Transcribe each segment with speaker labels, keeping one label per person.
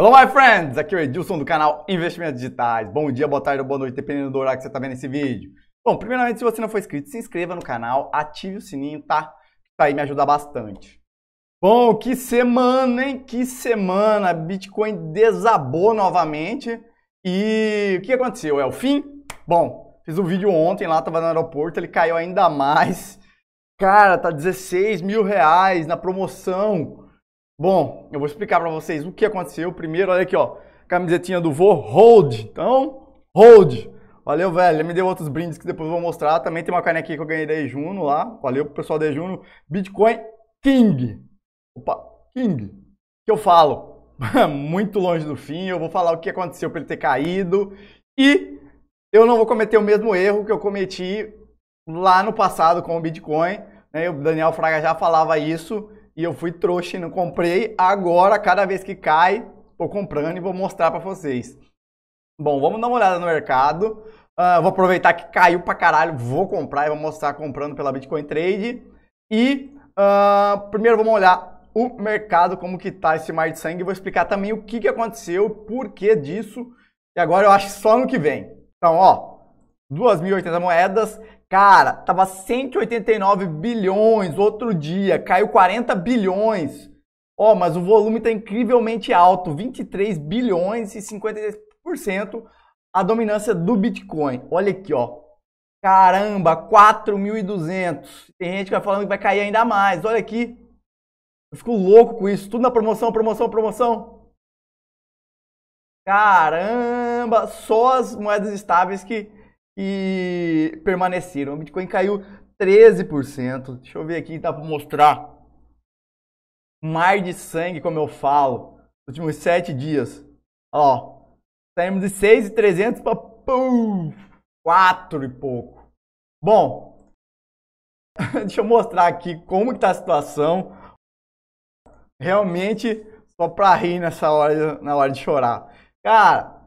Speaker 1: Hello, my friends! Aqui é o Edilson do canal Investimentos Digitais. Bom dia, boa tarde ou boa noite, dependendo do horário que você está vendo esse vídeo. Bom, primeiramente, se você não for inscrito, se inscreva no canal, ative o sininho, tá? Isso tá aí me ajuda bastante. Bom, que semana, hein? Que semana! Bitcoin desabou novamente. E o que aconteceu? É o fim? Bom, fiz um vídeo ontem lá, estava no aeroporto, ele caiu ainda mais. Cara, tá 16 mil reais na promoção. Bom, eu vou explicar para vocês o que aconteceu. Primeiro, olha aqui, ó, camisetinha do vô, hold. Então, hold. Valeu, velho. Me deu outros brindes que depois eu vou mostrar. Também tem uma canequinha que eu ganhei da e Juno lá. Valeu pro pessoal da e Juno. Bitcoin King. Opa, King. Que eu falo. Muito longe do fim. Eu vou falar o que aconteceu para ele ter caído. E eu não vou cometer o mesmo erro que eu cometi lá no passado com o Bitcoin. Né? O Daniel Fraga já falava isso e eu fui trouxa e não comprei. Agora, cada vez que cai, vou comprando e vou mostrar para vocês. Bom, vamos dar uma olhada no mercado. Uh, vou aproveitar que caiu para caralho, vou comprar e vou mostrar comprando pela Bitcoin Trade. E uh, primeiro vamos olhar o mercado, como que tá esse mar de sangue. Vou explicar também o que, que aconteceu, o porquê disso. E agora eu acho só no que vem. Então, ó, 2.080 moedas, Cara, tava 189 bilhões outro dia, caiu 40 bilhões. Ó, oh, mas o volume está incrivelmente alto, 23 bilhões e 53% a dominância do Bitcoin. Olha aqui, ó. Caramba, 4.200. Tem gente que vai falando que vai cair ainda mais. Olha aqui. Eu fico louco com isso. Tudo na promoção, promoção, promoção. Caramba, só as moedas estáveis que e permaneceram. O Bitcoin caiu 13%. Deixa eu ver aqui, dá para mostrar. Mar de sangue, como eu falo, nos últimos 7 dias. Ó, saímos de 6,300 para 4 e pouco. Bom, deixa eu mostrar aqui como está a situação. Realmente, só para rir nessa hora, na hora de chorar. Cara,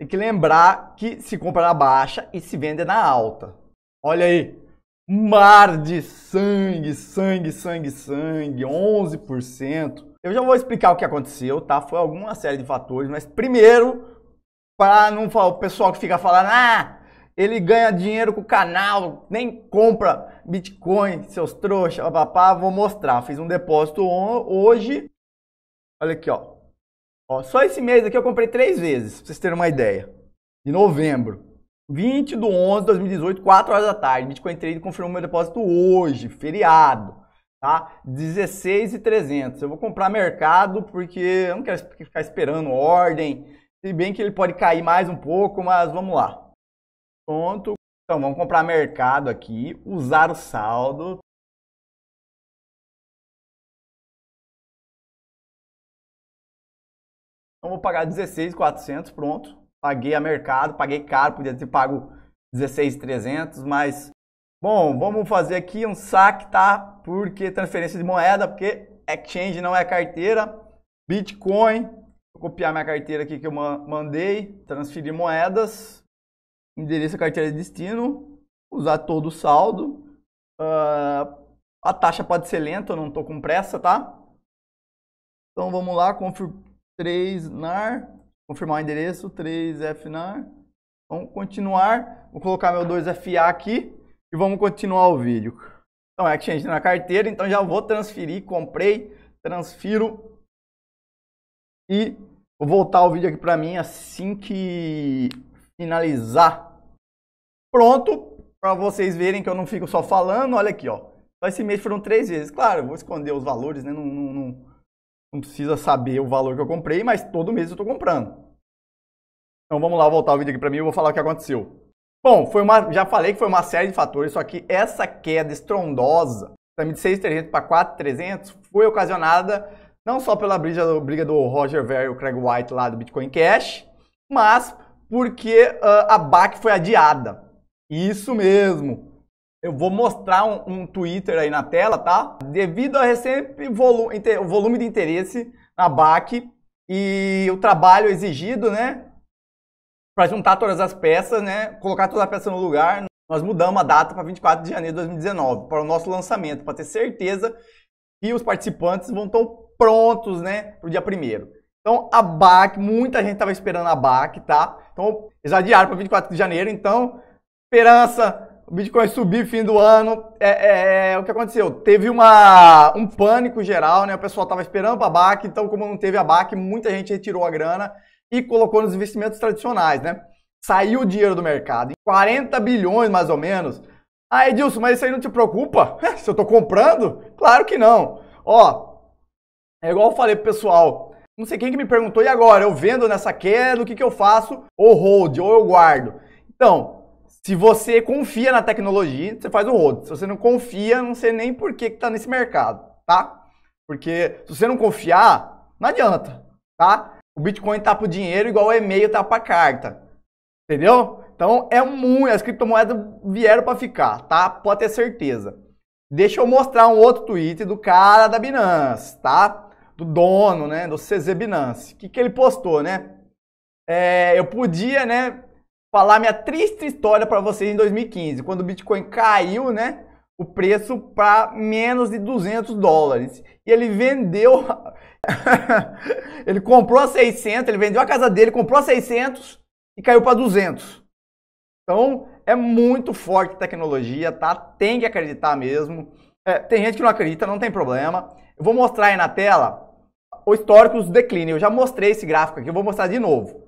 Speaker 1: tem que lembrar que se compra na baixa e se vende na alta. Olha aí, mar de sangue, sangue, sangue, sangue, 11%. Eu já vou explicar o que aconteceu, tá? Foi alguma série de fatores, mas primeiro, para não falar, o pessoal que fica falando, ah, ele ganha dinheiro com o canal, nem compra Bitcoin, seus trouxas, papá, vou mostrar. Fiz um depósito hoje, olha aqui, ó, Ó, só esse mês aqui eu comprei três vezes, pra vocês terem uma ideia. De novembro. 20 do 11 de 2018, 4 horas da tarde. Bitcoin Trade confirmou meu depósito hoje, feriado. Tá? 16 e Eu vou comprar mercado porque eu não quero ficar esperando ordem. Se bem que ele pode cair mais um pouco, mas vamos lá. Pronto. Então vamos comprar mercado aqui, usar o saldo. Então vou pagar 16,400, pronto. Paguei a mercado, paguei caro, podia ter pago 16,300, mas bom, vamos fazer aqui um saque, tá? Porque transferência de moeda, porque exchange não é carteira. Bitcoin, vou copiar minha carteira aqui que eu mandei, transferir moedas, endereço a carteira de destino, usar todo o saldo. Uh, a taxa pode ser lenta, eu não estou com pressa, tá? Então vamos lá, 3nar, confirmar o endereço, 3fnar. Vamos continuar, vou colocar meu 2FA aqui e vamos continuar o vídeo. Então, é Exchange na carteira, então já vou transferir, comprei, transfiro e vou voltar o vídeo aqui para mim assim que finalizar. Pronto, para vocês verem que eu não fico só falando, olha aqui, ó. vai então, esse mês foram três vezes. Claro, vou esconder os valores, né? Não, não, não, não precisa saber o valor que eu comprei, mas todo mês eu estou comprando. Então vamos lá voltar o vídeo aqui para mim e eu vou falar o que aconteceu. Bom, foi uma, já falei que foi uma série de fatores, só que essa queda estrondosa, também de 6.300 para 4.300, foi ocasionada não só pela briga do, briga do Roger Ver e o Craig White lá do Bitcoin Cash, mas porque uh, a BAC foi adiada. Isso mesmo. Eu vou mostrar um, um, Twitter aí na tela, tá? Devido ao recente volume de interesse na BAC e o trabalho exigido, né? Para juntar todas as peças, né? Colocar toda a peça no lugar, nós mudamos a data para 24 de janeiro de 2019, para o nosso lançamento, para ter certeza que os participantes vão estar prontos, né? Para o dia primeiro. Então, a BAC, muita gente estava esperando a BAC, tá? Então, eles adiaram para 24 de janeiro, então, esperança o Bitcoin subir fim do ano. É, é, é, o que aconteceu? Teve uma, um pânico geral, né? O pessoal estava esperando a BAC, então, como não teve a BAC, muita gente retirou a grana e colocou nos investimentos tradicionais, né? Saiu o dinheiro do mercado, 40 bilhões mais ou menos. Ah, Edilson, mas isso aí não te preocupa? Se eu estou comprando? Claro que não. Ó, é igual eu falei pro pessoal. Não sei quem que me perguntou, e agora? Eu vendo nessa queda, o que, que eu faço? Ou hold, ou eu guardo. Então, se você confia na tecnologia, você faz o rodo. Se você não confia, não sei nem por que está nesse mercado, tá? Porque se você não confiar, não adianta, tá? O Bitcoin tá pro dinheiro igual o e-mail tá pra carta. Entendeu? Então é muito. As criptomoedas vieram para ficar, tá? Pode ter certeza. Deixa eu mostrar um outro tweet do cara da Binance, tá? Do dono, né? Do CZ Binance. O que, que ele postou, né? É, eu podia, né? falar minha triste história para vocês em 2015, quando o Bitcoin caiu, né? O preço para menos de 200 dólares. E ele vendeu. ele comprou a 600, ele vendeu a casa dele, comprou a 600 e caiu para 200. Então é muito forte a tecnologia, tá? Tem que acreditar mesmo. É, tem gente que não acredita, não tem problema. Eu vou mostrar aí na tela o histórico do declínio. Eu já mostrei esse gráfico aqui, eu vou mostrar de novo.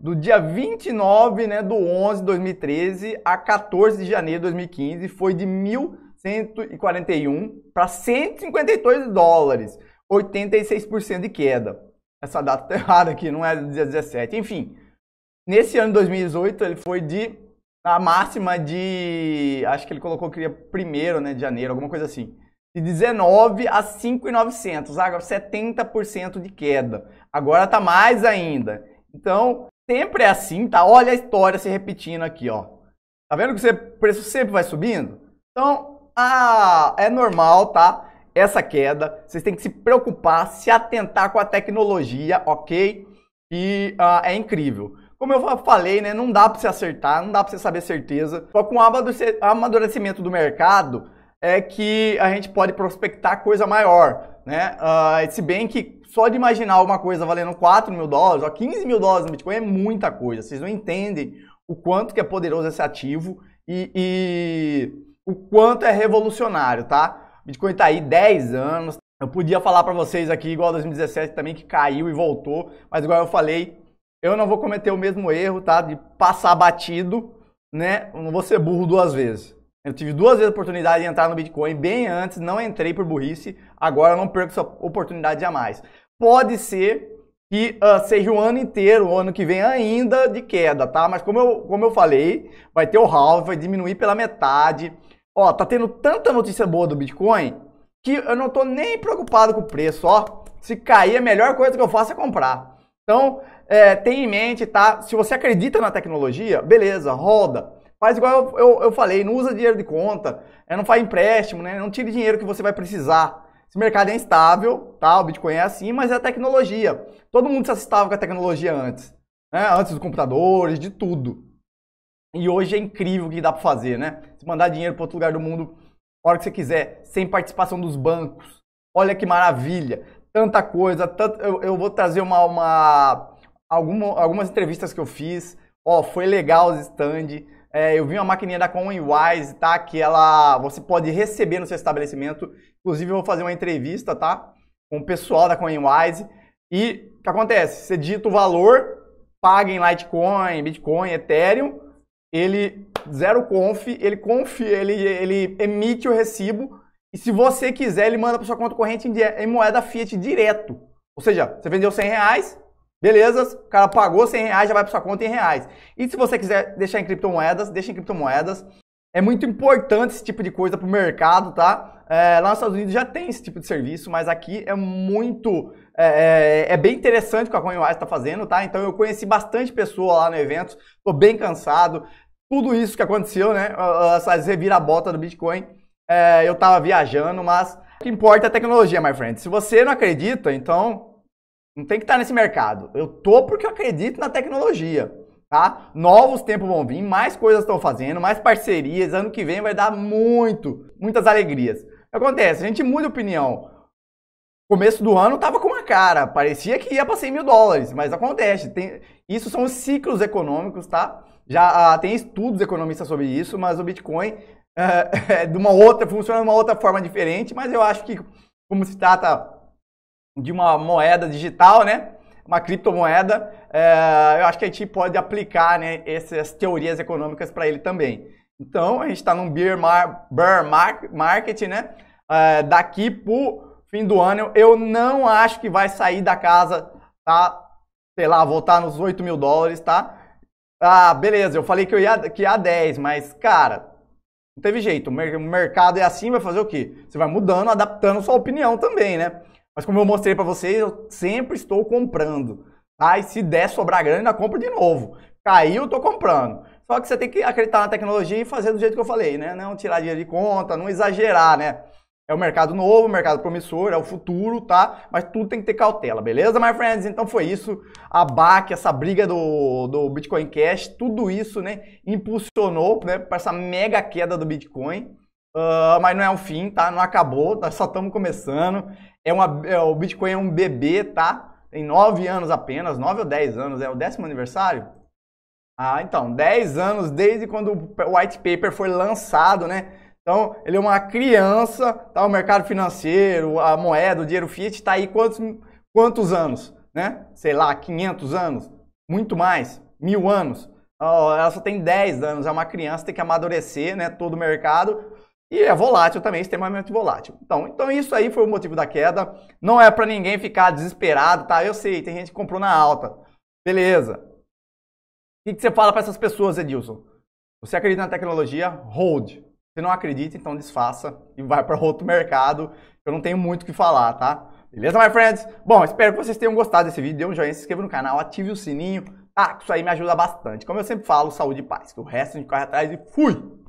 Speaker 1: do dia 29 né, do 11 de 2013 a 14 de janeiro de 2015 foi de 1.141 para 152 dólares, 86% de queda. Essa data está errada aqui, não é dia 17. Enfim, nesse ano de 2018 ele foi de a máxima de, acho que ele colocou que primeiro, né, de janeiro, alguma coisa assim de 19 a 5,900, 70% de queda. Agora está mais ainda. Então, Sempre é assim, tá? Olha a história se repetindo aqui, ó. Tá vendo que o preço sempre vai subindo? Então, ah, é normal, tá? Essa queda, vocês têm que se preocupar, se atentar com a tecnologia, ok? E ah, é incrível. Como eu falei, né, não dá para você acertar, não dá para você saber certeza. Só com o amadurecimento do mercado, é que a gente pode prospectar coisa maior, né? Uh, se bem que só de imaginar uma coisa valendo 4 mil dólares, ou 15 mil dólares no Bitcoin é muita coisa. Vocês não entendem o quanto que é poderoso esse ativo e, e o quanto é revolucionário, tá? Bitcoin tá aí 10 anos. Eu podia falar para vocês aqui, igual 2017 também, que caiu e voltou, mas igual eu falei, eu não vou cometer o mesmo erro, tá? De passar batido, né? Eu não vou ser burro duas vezes. Eu tive duas vezes a oportunidade de entrar no Bitcoin bem antes, não entrei por burrice, agora não perco essa oportunidade jamais. Pode ser que uh, seja o ano inteiro, o ano que vem ainda de queda, tá? Mas como eu, como eu falei, vai ter o halve, vai diminuir pela metade. Ó, tá tendo tanta notícia boa do Bitcoin que eu não tô nem preocupado com o preço, ó. Se cair, a melhor coisa que eu faço é comprar. Então, é, eh, tem em mente, tá? Se você acredita na tecnologia, beleza, roda. Faz igual eu, eu, eu falei, não usa dinheiro de conta, é, não faz empréstimo, né? Não tire dinheiro que você vai precisar. Esse mercado é instável, tá? O Bitcoin é assim, mas é a tecnologia. Todo mundo se assustava com a tecnologia antes, né? Antes dos computadores, de tudo. E hoje é incrível o que dá para fazer, né? Se mandar dinheiro para outro lugar do mundo, a hora que você quiser, sem participação dos bancos. Olha que maravilha! Tanta coisa, tanto... eu, eu vou trazer uma, uma... Alguma, algumas entrevistas que eu fiz. Ó, foi legal os stand. É, eu vi uma maquininha da CoinWise, tá? Que ela você pode receber no seu estabelecimento. Inclusive, eu vou fazer uma entrevista, tá? Com o pessoal da CoinWise. E o que acontece? Você digita o valor, paga em Litecoin, Bitcoin, Ethereum, ele zero conf, ele confia, ele, ele emite o recibo e se você quiser ele manda para sua conta corrente em, em moeda fiat direto. Ou seja, você vendeu 100 reais, Beleza? O cara pagou 100 reais, já vai para sua conta em reais. E se você quiser deixar em criptomoedas, deixa em criptomoedas. É muito importante esse tipo de coisa para o mercado, tá? É, lá nos Estados Unidos já tem esse tipo de serviço, mas aqui é muito. É, é, é bem interessante o que a CoinWise está fazendo, tá? Então eu conheci bastante pessoa lá no evento, Estou bem cansado. Tudo isso que aconteceu, né? Essas revirabotas do Bitcoin. É, eu estava viajando, mas o que importa é a tecnologia, my friend. Se você não acredita, então não tem que estar tá nesse mercado. Eu tô porque eu acredito na tecnologia, tá? Novos tempos vão vir, mais coisas estão fazendo, mais parcerias. Ano que vem vai dar muito, muitas alegrias. Acontece, a gente muda opinião. Começo do ano tava com uma cara, parecia que ia para 100 mil dólares, mas acontece. Tem... Isso são os ciclos econômicos, tá? Já ah, tem estudos economistas sobre isso, mas o Bitcoin é, é de uma outra, funciona de uma outra forma diferente, mas eu acho que como se trata de uma moeda digital, né? Uma criptomoeda, é, eu acho que a gente pode aplicar né, essas teorias econômicas para ele também. Então, a gente está num bear, mar, bear market, né? É, daqui pro fim do ano, eu não acho que vai sair da casa, tá? Sei lá, voltar tá nos 8 mil dólares, tá? Ah, beleza, eu falei que eu ia, que ia a 10, mas, cara, não teve jeito. O mercado é assim, vai fazer o quê? Você vai mudando, adaptando sua opinião também, né? Mas como eu mostrei para vocês, eu sempre estou comprando. Tá? E se der sobrar grana, ainda compro de novo. Caiu, eu tô comprando. Só que você tem que acreditar na tecnologia e fazer do jeito que eu falei, né? Não tirar dinheiro de conta, não exagerar, né? É o um mercado novo, um mercado promissor, é o futuro, tá? Mas tudo tem que ter cautela, beleza, my friends? Então foi isso. A BAC, essa briga do, do Bitcoin Cash, tudo isso, né? Impulsionou né, para essa mega queda do Bitcoin. Uh, mas não é o fim, tá? Não acabou, tá? só estamos começando. É uma, é, o Bitcoin é um bebê, tá? Tem 9 anos apenas, 9 ou 10 anos, é o décimo aniversário? Ah, então, 10 anos desde quando o white paper foi lançado, né? Então, ele é uma criança, tá? O mercado financeiro, a moeda, o dinheiro fiat, está aí quantos, quantos anos, né? Sei lá, 500 anos, muito mais, mil anos. Ela só tem 10 anos, é uma criança, tem que amadurecer, né? Todo o mercado e é volátil também, extremamente volátil. Então, então isso aí foi o motivo da queda. Não é para ninguém ficar desesperado, tá? Eu sei, tem gente que comprou na alta. Beleza. O que, você fala para essas pessoas, Edilson? Você acredita na tecnologia? Hold. Se não acredita, então desfaça e vai para outro mercado. Eu não tenho muito o que falar, tá? Beleza, my friends? Bom, espero que vocês tenham gostado desse vídeo. Dê um joinha, se inscreva no canal, ative o sininho. Tá? Isso aí me ajuda bastante. Como eu sempre falo, saúde e paz. Que o resto a gente corre atrás e fui!